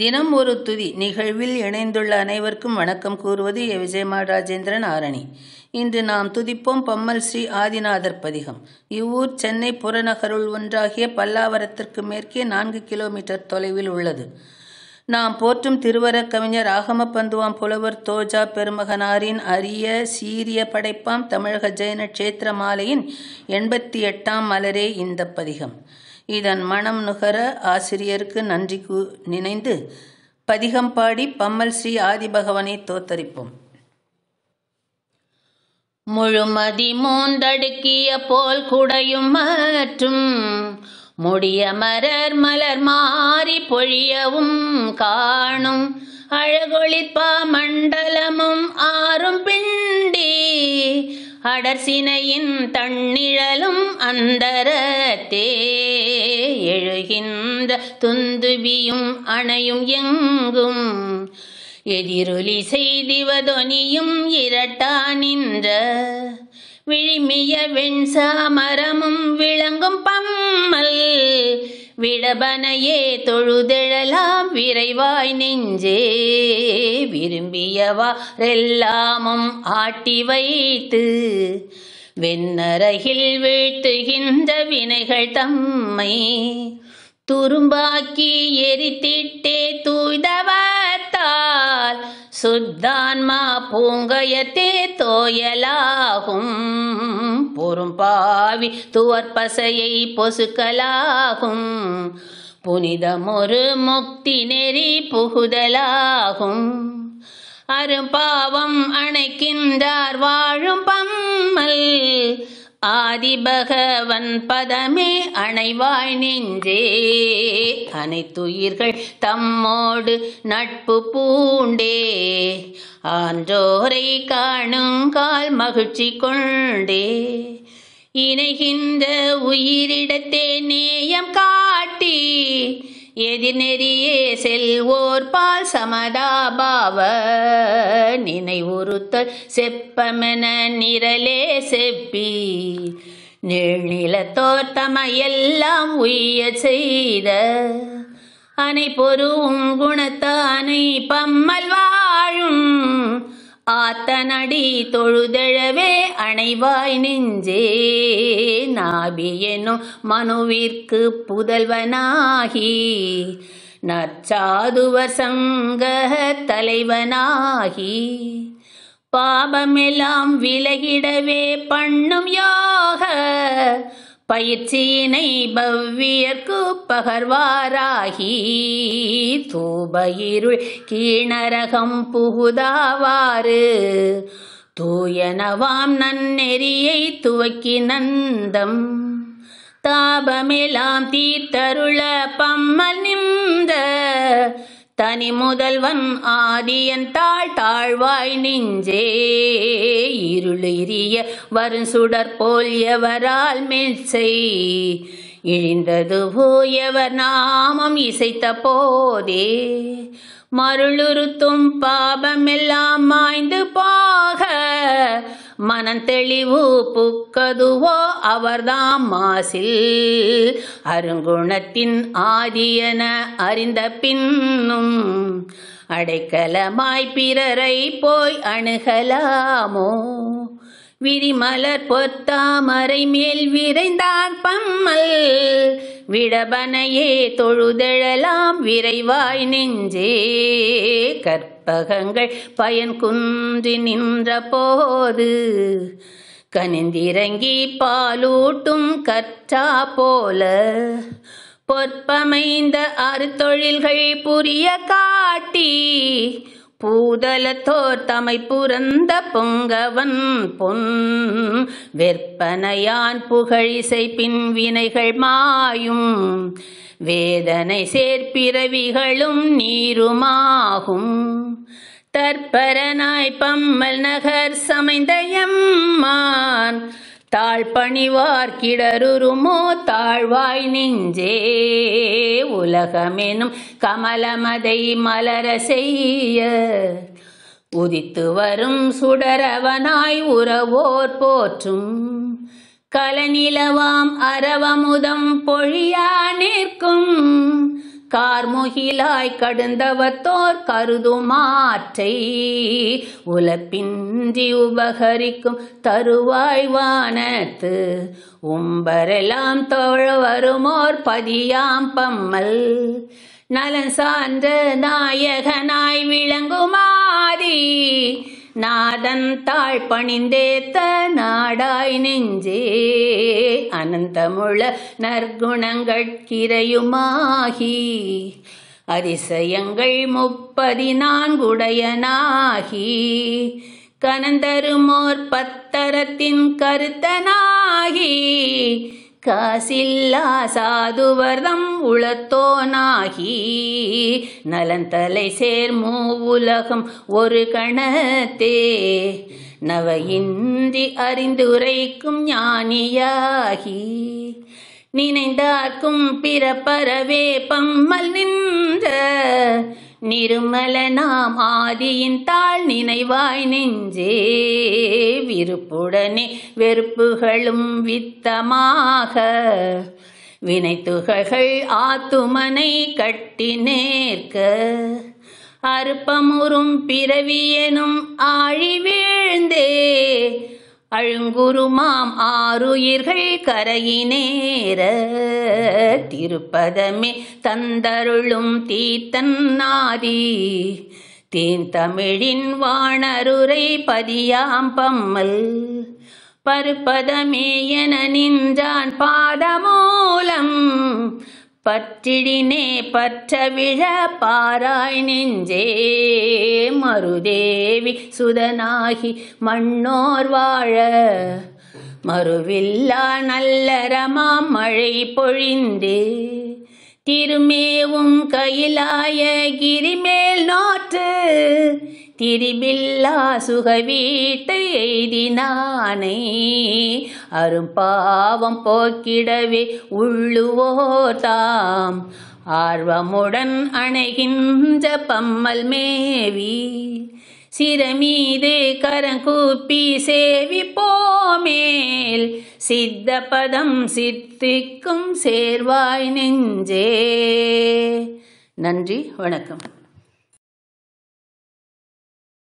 தினம் ஒரு துதி நிகழ்வில் இணைந்துள்ள அனைவருக்கும் வணக்கம் கூறுவது ஏ விஜயமா ராஜேந்திரன் ஆரணி இன்று நாம் துதிப்போம் பம்மல் ஸ்ரீ ஆதிநாதர் பதிகம் இவ்வூர் சென்னை புறநகருள் ஒன்றாகிய பல்லாவரத்திற்கு மேற்கே நான்கு கிலோமீட்டர் தொலைவில் உள்ளது நாம் போற்றும் திருவரக் கவிஞர் ஆகம பந்துவாம் புலவர் தோஜா பெருமகனாரின் அரிய சீரிய படைப்பாம் தமிழக ஜெயன கஷேத்திர மாலையின் எண்பத்தி எட்டாம் மலரே இந்த பதிகம் இதன் மனம் நுகர ஆசிரியருக்கு நன்றி நினைந்து பதிகம் பாடி பம்மல் ஸ்ரீ ஆதிபகவனை தோத்தரிப்போம் முழுமதி மூந்தடுக்கிய போல் குடையும் மற்றும் முடிய மலர் மலர் மாறி பொழியவும் காணும் அழகொழிப்பா மண்டலமும் ஆறும் பிண்டி அடர்சினையின் தன்னிழலும் அந்தரத்தே வருகின்ற துந்துபியும் அணையும் எங்கும் எதிரொலி செய்திவதொனியும் இரட்டா நின்ற விழிமிய வெண் சாமரமும் விளங்கும் பம்மல் விடபனையே தொழுதெழலாம் விரைவாய் நெஞ்சே விரும்பியவாறெல்லாமும் ஆட்டி வைத்து வெண்ணரகில் வீழ்த்துகின்ற வினைகள் தம்மை துரும்பாக்கி எரித்திட்டே தூய்தவத்தால் சுத்தான்மா பூங்கயத்தே தோயலாகும் பொறும்பாவி துவர்பசையை பொசுக்கலாகும் புனிதமொரு முக்தி நெறி புகுதலாகும் அரும்பாவம் அணைக்கின்றார் வாழும் பம்மல் ஆதிபகவன் பதமே அணைவாய் நெஞ்சே அனைத்துயிர்கள் தம்மோடு நட்பு பூண்டே ஆன்றோரை காணுங்கால் மகிழ்ச்சி கொண்டே இணைகின்ற உயிரிடத்தே நேயம் காட்டி எதிர்நெறியே செல்வோர் பால் சமதாபாவ நினைவுறுத்தல் செப்பமென நிரலே செப்பி நீழ்நிலத்தோர் தமையெல்லாம் உய்ய செய்த அனை பொருவும் குணத்தானை பம்மல் வாழும் ஆத்தனடி தொழுதழவே அணைவாய் நெஞ்சே நாபி மனுவிற்கு புதல்வனாகி நற்சாதுவர் சங்க தலைவனாகி பாபமெல்லாம் விலகிடவே பண்ணும் யாக பயிற்சியினை பவ்வியர்க்கு பகர்வாராகி தூபயிருள் கீழரகம் புகுதாவாறு தூயனவாம் நன்னெறியை துவக்கி நந்தம் தாபமெலாம் தீத்தருள பம்மல் நிந்த தனி முதல்வன் ஆதியன் தாழ் தாழ்வாய் நெஞ்சே இருளிரிய வரும் சுடர் போல் எவரால் மெச்சை இழிந்தது போயவர் நாமம் இசைத்த போதே மருளுறுத்தும் பாபமெல்லாம் மாய்ந்து போக மனம் தெளிவு புக்கதுவோ அவர்தாம் மாசில் அருங்குணத்தின் ஆதியன அறிந்த பின்னும் அடைக்கலமாய் பிறரை போய் அணுகலாமோ விரிமலர் பொத்தாமரை மேல் விரைந்தார் பம்மல் விடபனையே தொழுதெழலாம் விரைவாய் நெஞ்சே கற்பகங்கள் பயன் குன்றி நின்ற போது கனிந்திறங்கி பாலூட்டும் கற்றா போல பொற்பமைந்த தொழில்கள் புரிய காட்டி பூதலத்தோர் தோர்த்தமை புரந்த பொங்கவன் பொன் வெற்பனையான் புகழிசை பின்வினைகள் மாயும் வேதனை சேர்ப்பிறவிகளும் நீருமாகும் தற்பரனாய் பம்மல் நகர் சமைந்த எம்மான் தாழ்பணிவார் கிடருருமோ தாழ்வாய் நெஞ்சே உலகமெனும் கமலமதை மலர செய்ய உதித்து வரும் சுடரவனாய் உறவோர் போற்றும் கலநிலவாம் அரவமுதம் பொழியா நிற்கும் கார்முகிலாய் கடுந்தவத்தோர் கருதுமாற்றை உலப்பின்றி உபகரிக்கும் தருவாய் வானத்து உம்பரெல்லாம் தோழ வருமோர் பதியாம் பம்மல் நலன் சான்ற நாயகனாய் விளங்குமாதி நாதன் தாழ் பணிந்தேத்த நாடாய் நெஞ்சே அனந்தமுழ நற்குணங்கட்கிரையுமாகி அதிசயங்கள் முப்பதினான்குடையனாகி கனந்தருமோர் பத்தரத்தின் கருத்தனாகி காசில்லா சாதுவர்தம் உளத்தோனாகி நலந்தலை சேர்மோ உலகம் ஒரு கணத்தே நவ இந்தி அறிந்துரைக்கும் ஞானியாகி நினைந்தார்க்கும் பரவே பம்மல் நின்ற நிருமல நாம் ஆதியின் தாழ் நினைவாய் நெஞ்சே விருப்புடனே வெறுப்புகளும் வித்தமாக வினைத்துகள் ஆத்துமனை கட்டி நேர்க்க அற்பமுறும் பிறவியனும் ஆழி வீழ்ந்தே அழுங்குருமாம் ஆறுயிர்கள் கரையினேர திருப்பதமே தந்தருளும் தீர்த்தன்னாதி தமிழின் வாணருரை பதியாம் பம்மல் பருப்பதமே என நின்றான் பாதமூலம் பற்றினே பற்ற விழ பாராய் நெஞ்சே மருதேவி சுதனாகி மண்ணோர் வாழ மறுவில்லா நல்லரமா மழை பொழிந்து திருமேவும் கயிலாய கிரிமேல் நாற்று திரிபில்லா சுக வீட்டை எய்தினானை அரும்பாவம் போக்கிடவே உள்ளுவோதாம் ஆர்வமுடன் அணைகின்ற பம்மல் மேவி சிறமீது கரங்கூப்பி சேவிப்போமேல் சித்த பதம் சித்திக்கும் சேர்வாய் நெஞ்சே நன்றி வணக்கம்